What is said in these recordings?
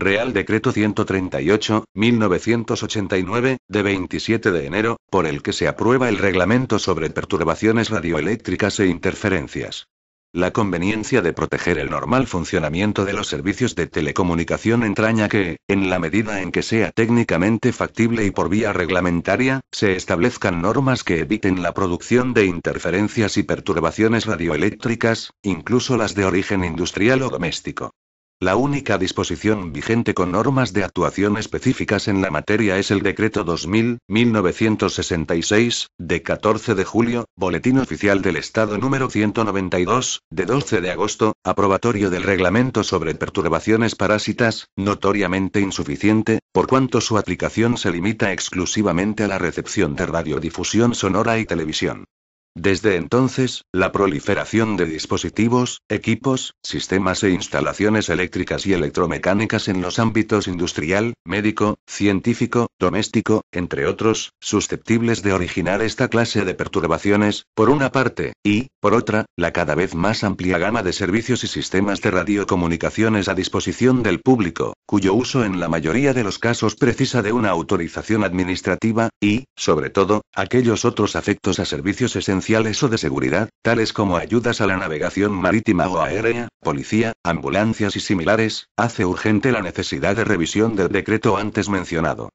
Real Decreto 138, 1989, de 27 de enero, por el que se aprueba el reglamento sobre perturbaciones radioeléctricas e interferencias. La conveniencia de proteger el normal funcionamiento de los servicios de telecomunicación entraña que, en la medida en que sea técnicamente factible y por vía reglamentaria, se establezcan normas que eviten la producción de interferencias y perturbaciones radioeléctricas, incluso las de origen industrial o doméstico. La única disposición vigente con normas de actuación específicas en la materia es el Decreto 2000-1966, de 14 de julio, Boletín Oficial del Estado número 192, de 12 de agosto, aprobatorio del Reglamento sobre Perturbaciones Parásitas, notoriamente insuficiente, por cuanto su aplicación se limita exclusivamente a la recepción de radiodifusión sonora y televisión. Desde entonces, la proliferación de dispositivos, equipos, sistemas e instalaciones eléctricas y electromecánicas en los ámbitos industrial, médico, científico, doméstico, entre otros, susceptibles de originar esta clase de perturbaciones, por una parte, y, por otra, la cada vez más amplia gama de servicios y sistemas de radiocomunicaciones a disposición del público, cuyo uso en la mayoría de los casos precisa de una autorización administrativa, y, sobre todo, aquellos otros afectos a servicios esenciales o de seguridad, tales como ayudas a la navegación marítima o aérea, policía, ambulancias y similares, hace urgente la necesidad de revisión del decreto antes mencionado.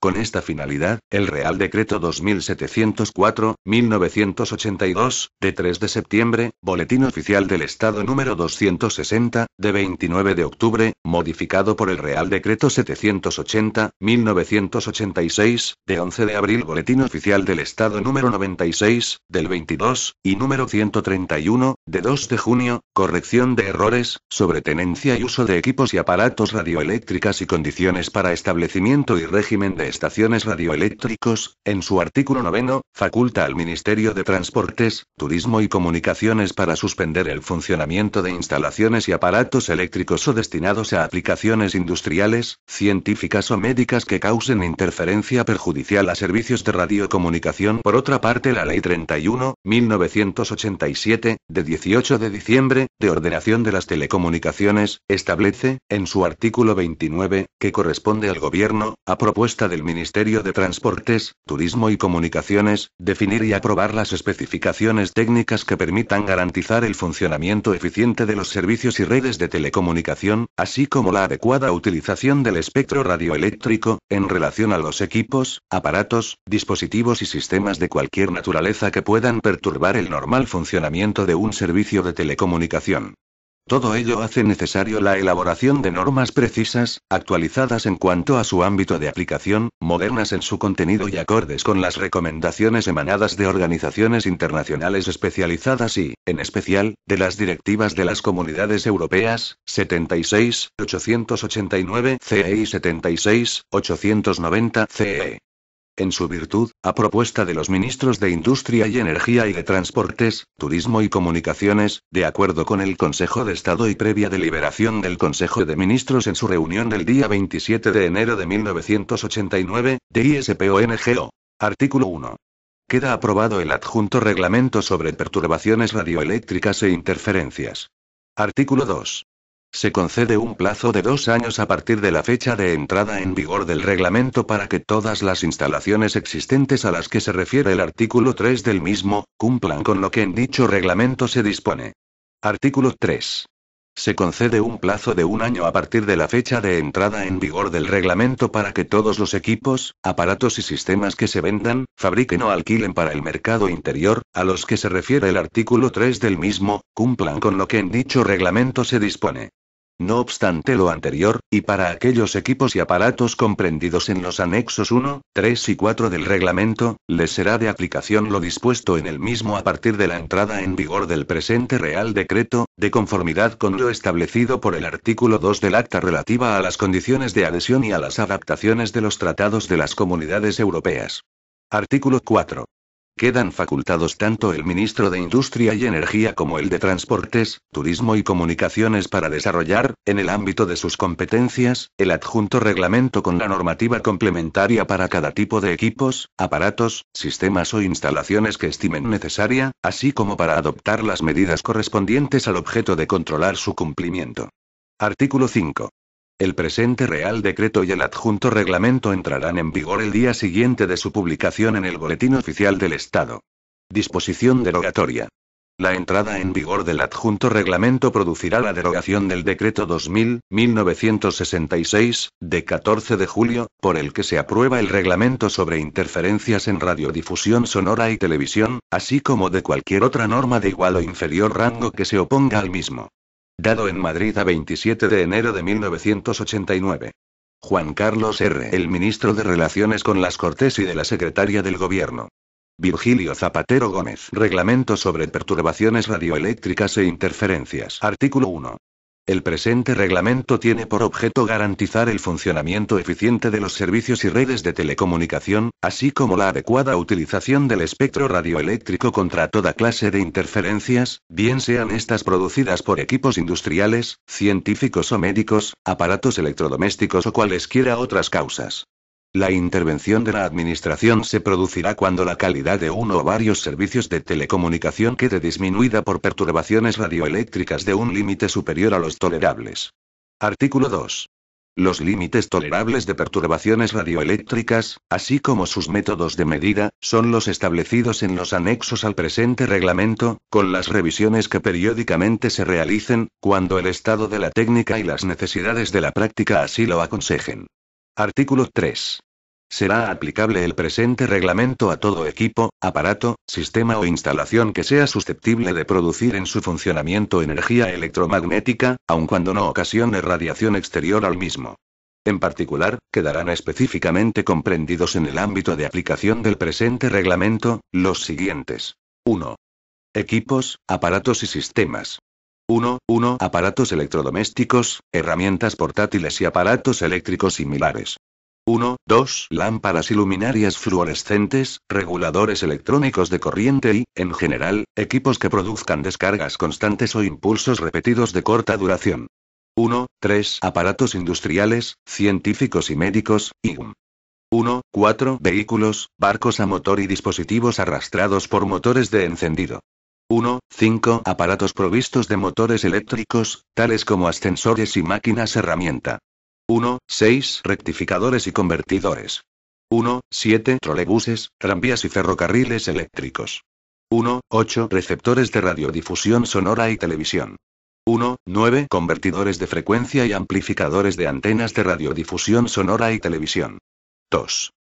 Con esta finalidad, el Real Decreto 2704-1982, de 3 de septiembre, Boletín Oficial del Estado número 260, de 29 de octubre, modificado por el Real Decreto 780-1986, de 11 de abril, Boletín Oficial del Estado número 96, del 22, y número 131, de 2 de junio, corrección de errores, sobre tenencia y uso de equipos y aparatos radioeléctricas y condiciones para establecimiento y régimen de estaciones radioeléctricos, en su artículo noveno, faculta al Ministerio de Transportes, Turismo y Comunicaciones para suspender el funcionamiento de instalaciones y aparatos eléctricos o destinados a aplicaciones industriales, científicas o médicas que causen interferencia perjudicial a servicios de radiocomunicación. Por otra parte, la Ley 31, 1987, de 18 de diciembre, de Ordenación de las Telecomunicaciones, establece, en su artículo 29, que corresponde al Gobierno, a propuesta del Ministerio de Transportes, Turismo y Comunicaciones, definir y aprobar las especificaciones técnicas que permitan garantizar el funcionamiento eficiente de los servicios y redes de telecomunicación, así como la adecuada utilización del espectro radioeléctrico, en relación a los equipos, aparatos, dispositivos y sistemas de cualquier naturaleza que puedan perturbar el normal funcionamiento de un servicio servicio de telecomunicación. Todo ello hace necesario la elaboración de normas precisas, actualizadas en cuanto a su ámbito de aplicación, modernas en su contenido y acordes con las recomendaciones emanadas de organizaciones internacionales especializadas y, en especial, de las directivas de las comunidades europeas, 76, 889 CE y 76, 890 CE. En su virtud, a propuesta de los ministros de Industria y Energía y de Transportes, Turismo y Comunicaciones, de acuerdo con el Consejo de Estado y previa deliberación del Consejo de Ministros en su reunión del día 27 de enero de 1989, de ISPONGO. Artículo 1. Queda aprobado el adjunto reglamento sobre perturbaciones radioeléctricas e interferencias. Artículo 2. Se concede un plazo de dos años a partir de la fecha de entrada en vigor del reglamento para que todas las instalaciones existentes a las que se refiere el artículo 3 del mismo, cumplan con lo que en dicho reglamento se dispone. Artículo 3. Se concede un plazo de un año a partir de la fecha de entrada en vigor del reglamento para que todos los equipos, aparatos y sistemas que se vendan, fabriquen o alquilen para el mercado interior, a los que se refiere el artículo 3 del mismo, cumplan con lo que en dicho reglamento se dispone. No obstante lo anterior, y para aquellos equipos y aparatos comprendidos en los anexos 1, 3 y 4 del reglamento, les será de aplicación lo dispuesto en el mismo a partir de la entrada en vigor del presente Real Decreto, de conformidad con lo establecido por el artículo 2 del acta relativa a las condiciones de adhesión y a las adaptaciones de los tratados de las comunidades europeas. Artículo 4. Quedan facultados tanto el ministro de Industria y Energía como el de Transportes, Turismo y Comunicaciones para desarrollar, en el ámbito de sus competencias, el adjunto reglamento con la normativa complementaria para cada tipo de equipos, aparatos, sistemas o instalaciones que estimen necesaria, así como para adoptar las medidas correspondientes al objeto de controlar su cumplimiento. Artículo 5. El presente Real Decreto y el adjunto reglamento entrarán en vigor el día siguiente de su publicación en el Boletín Oficial del Estado. Disposición derogatoria. La entrada en vigor del adjunto reglamento producirá la derogación del decreto 2000-1966, de 14 de julio, por el que se aprueba el reglamento sobre interferencias en radiodifusión sonora y televisión, así como de cualquier otra norma de igual o inferior rango que se oponga al mismo. Dado en Madrid a 27 de enero de 1989. Juan Carlos R., el ministro de Relaciones con las Cortes y de la Secretaria del Gobierno. Virgilio Zapatero Gómez. Reglamento sobre perturbaciones radioeléctricas e interferencias. Artículo 1. El presente reglamento tiene por objeto garantizar el funcionamiento eficiente de los servicios y redes de telecomunicación, así como la adecuada utilización del espectro radioeléctrico contra toda clase de interferencias, bien sean estas producidas por equipos industriales, científicos o médicos, aparatos electrodomésticos o cualesquiera otras causas. La intervención de la Administración se producirá cuando la calidad de uno o varios servicios de telecomunicación quede disminuida por perturbaciones radioeléctricas de un límite superior a los tolerables. Artículo 2. Los límites tolerables de perturbaciones radioeléctricas, así como sus métodos de medida, son los establecidos en los anexos al presente reglamento, con las revisiones que periódicamente se realicen, cuando el estado de la técnica y las necesidades de la práctica así lo aconsejen. Artículo 3. Será aplicable el presente reglamento a todo equipo, aparato, sistema o instalación que sea susceptible de producir en su funcionamiento energía electromagnética, aun cuando no ocasione radiación exterior al mismo. En particular, quedarán específicamente comprendidos en el ámbito de aplicación del presente reglamento, los siguientes. 1. Equipos, aparatos y sistemas. 1. 1. Aparatos electrodomésticos, herramientas portátiles y aparatos eléctricos similares. 1. 2. Lámparas iluminarias luminarias fluorescentes, reguladores electrónicos de corriente y, en general, equipos que produzcan descargas constantes o impulsos repetidos de corta duración. 1. 3. Aparatos industriales, científicos y médicos, IGM. 1. 4. Vehículos, barcos a motor y dispositivos arrastrados por motores de encendido. 1. 5. Aparatos provistos de motores eléctricos, tales como ascensores y máquinas herramienta. 1. 6. Rectificadores y convertidores. 1. 7. Trolebuses, tranvías y ferrocarriles eléctricos. 1. 8. Receptores de radiodifusión sonora y televisión. 1. 9. Convertidores de frecuencia y amplificadores de antenas de radiodifusión sonora y televisión. 2.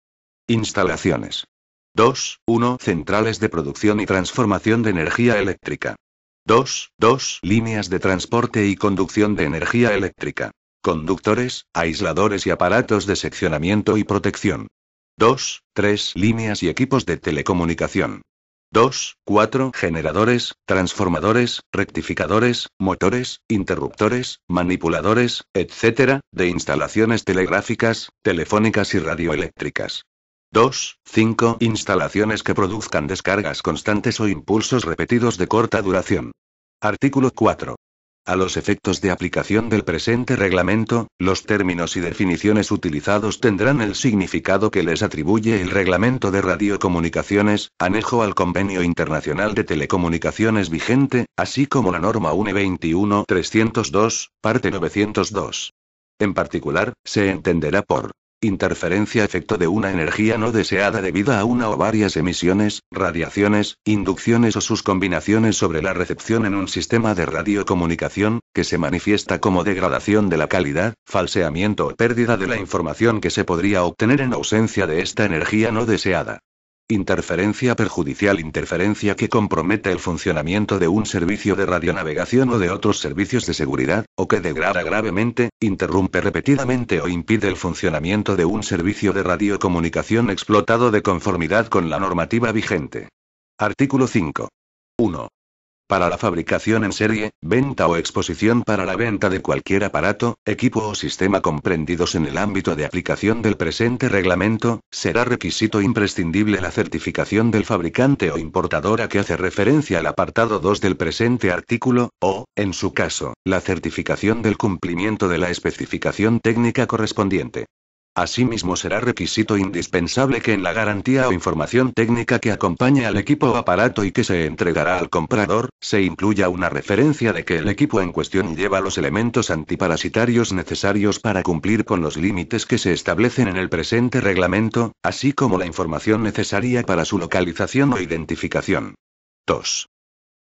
Instalaciones. 2.1. centrales de producción y transformación de energía eléctrica. 2.2. líneas de transporte y conducción de energía eléctrica. Conductores, aisladores y aparatos de seccionamiento y protección. 2.3. líneas y equipos de telecomunicación. 2.4. generadores, transformadores, rectificadores, motores, interruptores, manipuladores, etc., de instalaciones telegráficas, telefónicas y radioeléctricas. 2, 5 instalaciones que produzcan descargas constantes o impulsos repetidos de corta duración. Artículo 4. A los efectos de aplicación del presente reglamento, los términos y definiciones utilizados tendrán el significado que les atribuye el Reglamento de Radiocomunicaciones, anejo al Convenio Internacional de Telecomunicaciones vigente, así como la norma UNE 21 parte 902. En particular, se entenderá por Interferencia efecto de una energía no deseada debida a una o varias emisiones, radiaciones, inducciones o sus combinaciones sobre la recepción en un sistema de radiocomunicación, que se manifiesta como degradación de la calidad, falseamiento o pérdida de la información que se podría obtener en ausencia de esta energía no deseada. Interferencia perjudicial Interferencia que compromete el funcionamiento de un servicio de radionavegación o de otros servicios de seguridad, o que degrada gravemente, interrumpe repetidamente o impide el funcionamiento de un servicio de radiocomunicación explotado de conformidad con la normativa vigente. Artículo 5. 1. Para la fabricación en serie, venta o exposición para la venta de cualquier aparato, equipo o sistema comprendidos en el ámbito de aplicación del presente reglamento, será requisito imprescindible la certificación del fabricante o importadora que hace referencia al apartado 2 del presente artículo, o, en su caso, la certificación del cumplimiento de la especificación técnica correspondiente. Asimismo será requisito indispensable que en la garantía o información técnica que acompañe al equipo o aparato y que se entregará al comprador, se incluya una referencia de que el equipo en cuestión lleva los elementos antiparasitarios necesarios para cumplir con los límites que se establecen en el presente reglamento, así como la información necesaria para su localización o identificación. 2.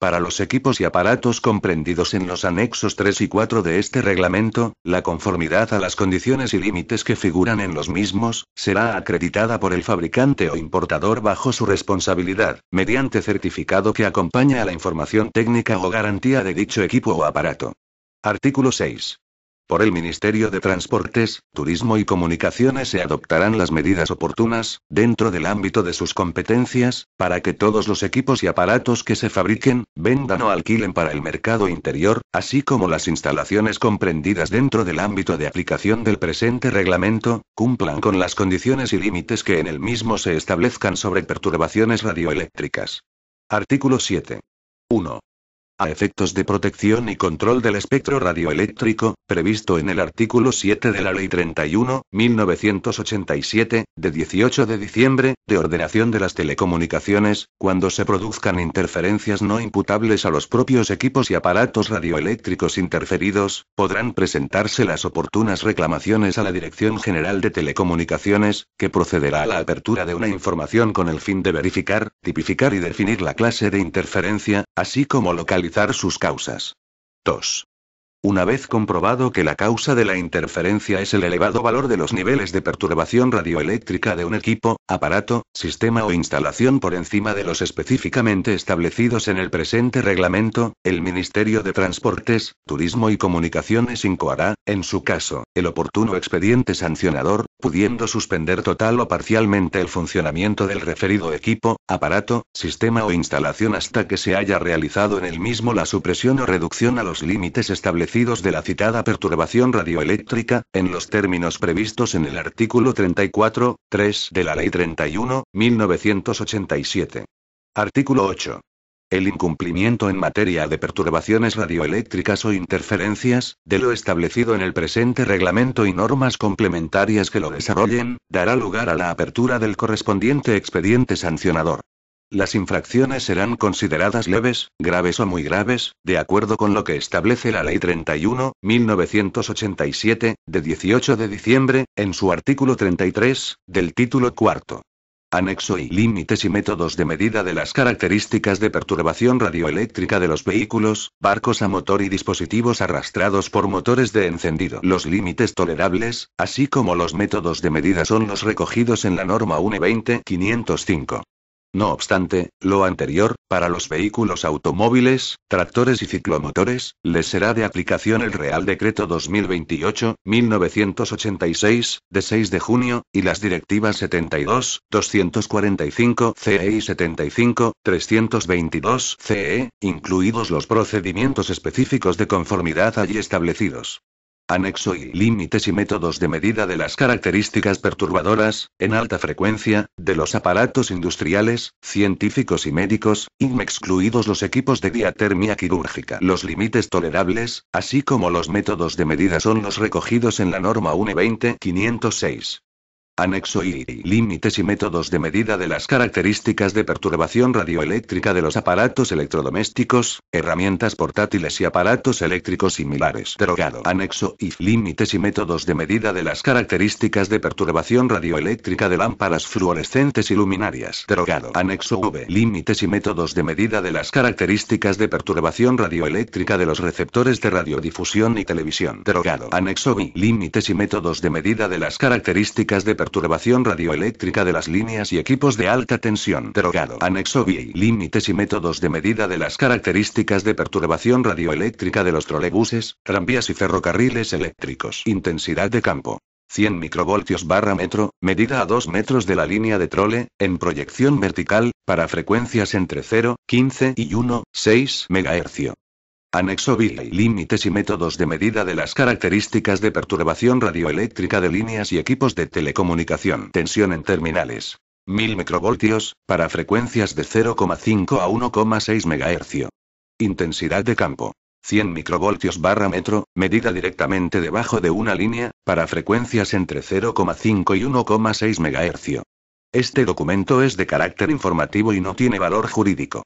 Para los equipos y aparatos comprendidos en los anexos 3 y 4 de este reglamento, la conformidad a las condiciones y límites que figuran en los mismos, será acreditada por el fabricante o importador bajo su responsabilidad, mediante certificado que acompaña a la información técnica o garantía de dicho equipo o aparato. Artículo 6. Por el Ministerio de Transportes, Turismo y Comunicaciones se adoptarán las medidas oportunas, dentro del ámbito de sus competencias, para que todos los equipos y aparatos que se fabriquen, vendan o alquilen para el mercado interior, así como las instalaciones comprendidas dentro del ámbito de aplicación del presente reglamento, cumplan con las condiciones y límites que en el mismo se establezcan sobre perturbaciones radioeléctricas. Artículo 7. 1 a efectos de protección y control del espectro radioeléctrico, previsto en el artículo 7 de la Ley 31, 1987, de 18 de diciembre, de ordenación de las telecomunicaciones, cuando se produzcan interferencias no imputables a los propios equipos y aparatos radioeléctricos interferidos, podrán presentarse las oportunas reclamaciones a la Dirección General de Telecomunicaciones, que procederá a la apertura de una información con el fin de verificar, tipificar y definir la clase de interferencia, así como localizar sus causas. 2. Una vez comprobado que la causa de la interferencia es el elevado valor de los niveles de perturbación radioeléctrica de un equipo, aparato, sistema o instalación por encima de los específicamente establecidos en el presente reglamento, el Ministerio de Transportes, Turismo y Comunicaciones incoará, en su caso, el oportuno expediente sancionador, pudiendo suspender total o parcialmente el funcionamiento del referido equipo, aparato, sistema o instalación hasta que se haya realizado en el mismo la supresión o reducción a los límites establecidos de la citada perturbación radioeléctrica, en los términos previstos en el artículo 34, 3 de la Ley 31, 1987. Artículo 8. El incumplimiento en materia de perturbaciones radioeléctricas o interferencias, de lo establecido en el presente reglamento y normas complementarias que lo desarrollen, dará lugar a la apertura del correspondiente expediente sancionador. Las infracciones serán consideradas leves, graves o muy graves, de acuerdo con lo que establece la Ley 31, 1987, de 18 de diciembre, en su artículo 33, del título cuarto. Anexo y límites y métodos de medida de las características de perturbación radioeléctrica de los vehículos, barcos a motor y dispositivos arrastrados por motores de encendido. Los límites tolerables, así como los métodos de medida son los recogidos en la norma UNE 20 no obstante, lo anterior, para los vehículos automóviles, tractores y ciclomotores, les será de aplicación el Real Decreto 2028-1986, de 6 de junio, y las directivas 72, 245 CE y 75, 322 CE, incluidos los procedimientos específicos de conformidad allí establecidos anexo y límites y métodos de medida de las características perturbadoras, en alta frecuencia, de los aparatos industriales, científicos y médicos, excluidos los equipos de diatermia quirúrgica. Los límites tolerables, así como los métodos de medida son los recogidos en la norma UNE 20-506 anexo I. límites y métodos de medida de las características de perturbación radioeléctrica de los aparatos electrodomésticos, herramientas portátiles y aparatos eléctricos similares. Derogado. Anexo I. límites y métodos de medida de las características de perturbación radioeléctrica de lámparas fluorescentes y luminarias. Derogado. Anexo V. Límites y métodos de medida de las características de perturbación radioeléctrica de los receptores de radiodifusión y televisión. Derogado. Anexo I. Límites y métodos de medida de las características de perturbación perturbación radioeléctrica de las líneas y equipos de alta tensión. Derogado. Anexo B. Límites y métodos de medida de las características de perturbación radioeléctrica de los trolebuses, tranvías y ferrocarriles eléctricos. Intensidad de campo. 100 microvoltios barra metro, medida a 2 metros de la línea de trole, en proyección vertical, para frecuencias entre 0, 15 y 1, 6 MHz. Anexo B: límites y métodos de medida de las características de perturbación radioeléctrica de líneas y equipos de telecomunicación. Tensión en terminales. 1000 microvoltios, para frecuencias de 0,5 a 1,6 MHz. Intensidad de campo. 100 microvoltios barra metro, medida directamente debajo de una línea, para frecuencias entre 0,5 y 1,6 MHz. Este documento es de carácter informativo y no tiene valor jurídico.